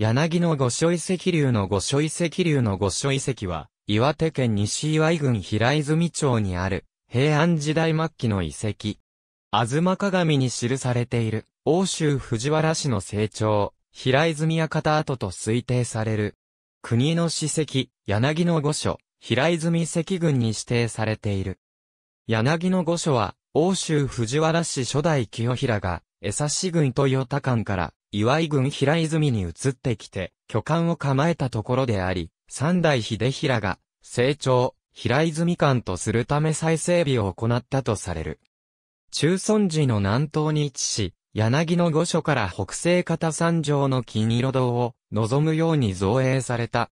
柳の御所遺跡流の御所遺跡流の御所遺跡は、岩手県西岩井郡平泉町にある、平安時代末期の遺跡。吾妻鏡に記されている、欧州藤原氏の成長、平泉館跡と推定される。国の史跡、柳の御所、平泉関群に指定されている。柳の御所は、欧州藤原氏初代清平が、江差郡と与田間から、岩井軍平泉に移ってきて、巨漢を構えたところであり、三代秀平が、成長、平泉館とするため再整備を行ったとされる。中尊寺の南東に位置し、柳の御所から北西方山上の金色堂を望むように造営された。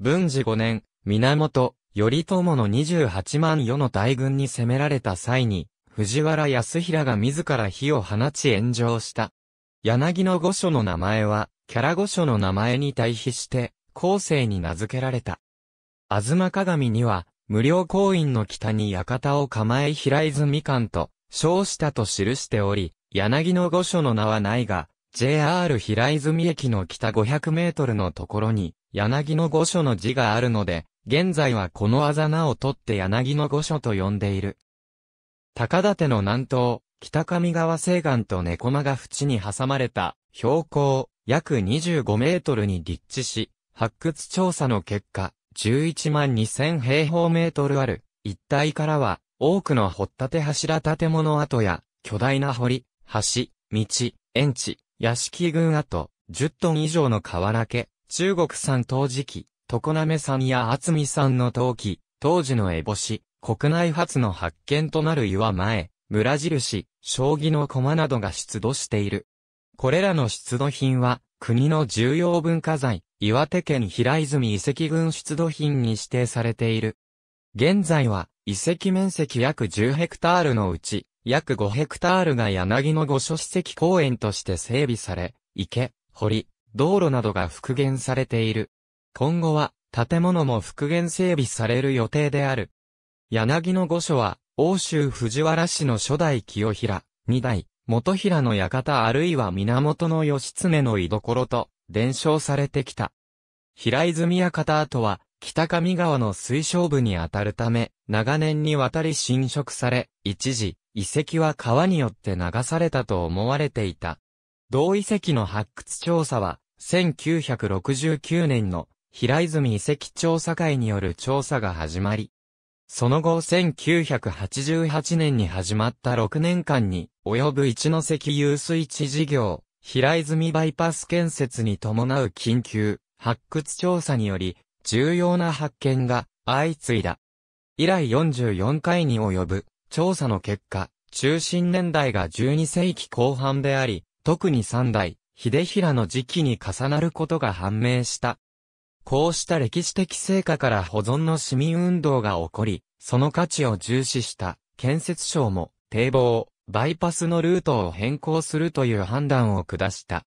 文治五年、源、頼朝の二十八万余の大軍に攻められた際に、藤原康平が自ら火を放ち炎上した。柳の御所の名前は、キャラ御所の名前に対比して、後世に名付けられた。ずま鏡には、無料公院の北に館を構え平泉館と、称したと記しており、柳の御所の名はないが、JR 平泉駅の北500メートルのところに、柳の御所の字があるので、現在はこのあざなを取って柳の御所と呼んでいる。高立の南東、北上川西岸と猫間が淵に挟まれた標高約25メートルに立地し、発掘調査の結果、11万2000平方メートルある一帯からは多くの掘立柱建物跡や巨大な堀、橋、道、園地、屋敷群跡、10トン以上の川原け、中国産陶磁器、常滑産や厚見産の陶器、当時のエボシ、国内初の発見となる岩前、村印、将棋の駒などが出土している。これらの出土品は、国の重要文化財、岩手県平泉遺跡群出土品に指定されている。現在は、遺跡面積約10ヘクタールのうち、約5ヘクタールが柳の御所史跡公園として整備され、池、堀、道路などが復元されている。今後は、建物も復元整備される予定である。柳の御所は、欧州藤原氏の初代清平、二代、元平の館あるいは源義経の居所と伝承されてきた。平泉館跡は、北上川の水晶部にあたるため、長年にわたり侵食され、一時、遺跡は川によって流されたと思われていた。同遺跡の発掘調査は、1969年の平泉遺跡調査会による調査が始まり、その後1988年に始まった6年間に、及ぶ一関遊水地事業、平泉バイパス建設に伴う緊急、発掘調査により、重要な発見が相次いだ。以来44回に及ぶ調査の結果、中心年代が12世紀後半であり、特に3代、秀平の時期に重なることが判明した。こうした歴史的成果から保存の市民運動が起こり、その価値を重視した建設省も堤防、バイパスのルートを変更するという判断を下した。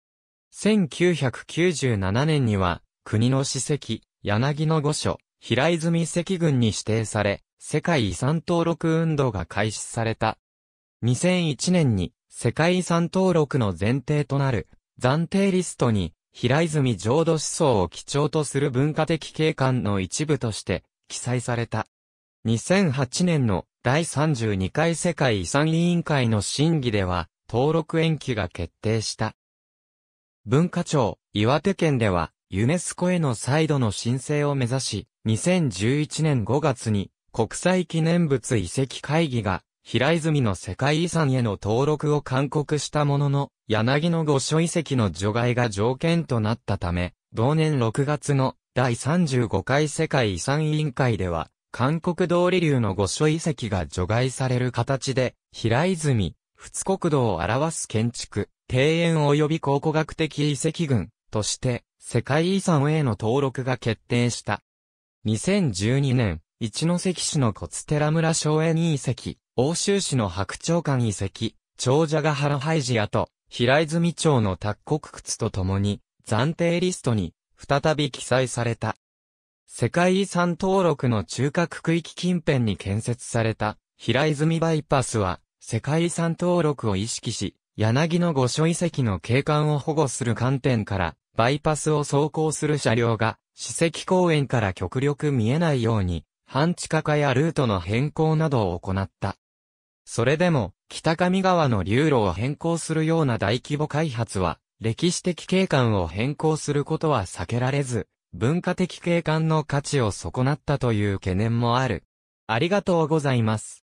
1997年には国の史跡、柳の御所、平泉石群に指定され、世界遺産登録運動が開始された。2001年に世界遺産登録の前提となる暫定リストに平泉浄土思想を基調とする文化的景観の一部として記載された。2008年の第32回世界遺産委員会の審議では登録延期が決定した。文化庁、岩手県ではユネスコへの再度の申請を目指し、2011年5月に国際記念物遺跡会議が平泉の世界遺産への登録を勧告したものの、柳の御所遺跡の除外が条件となったため、同年6月の第35回世界遺産委員会では、韓国通り流の御所遺跡が除外される形で、平泉、仏国土を表す建築、庭園及び考古学的遺跡群として、世界遺産への登録が決定した。2012年、一関市の骨寺村荘園遺跡、欧州市の白鳥館遺跡、長者ヶ原廃寺跡、平泉町の卓国窟とともに、暫定リストに、再び記載された。世界遺産登録の中核区域近辺に建設された、平泉バイパスは、世界遺産登録を意識し、柳の御所遺跡の景観を保護する観点から、バイパスを走行する車両が、史跡公園から極力見えないように、半地下化やルートの変更などを行った。それでも、北上川の流路を変更するような大規模開発は、歴史的景観を変更することは避けられず、文化的景観の価値を損なったという懸念もある。ありがとうございます。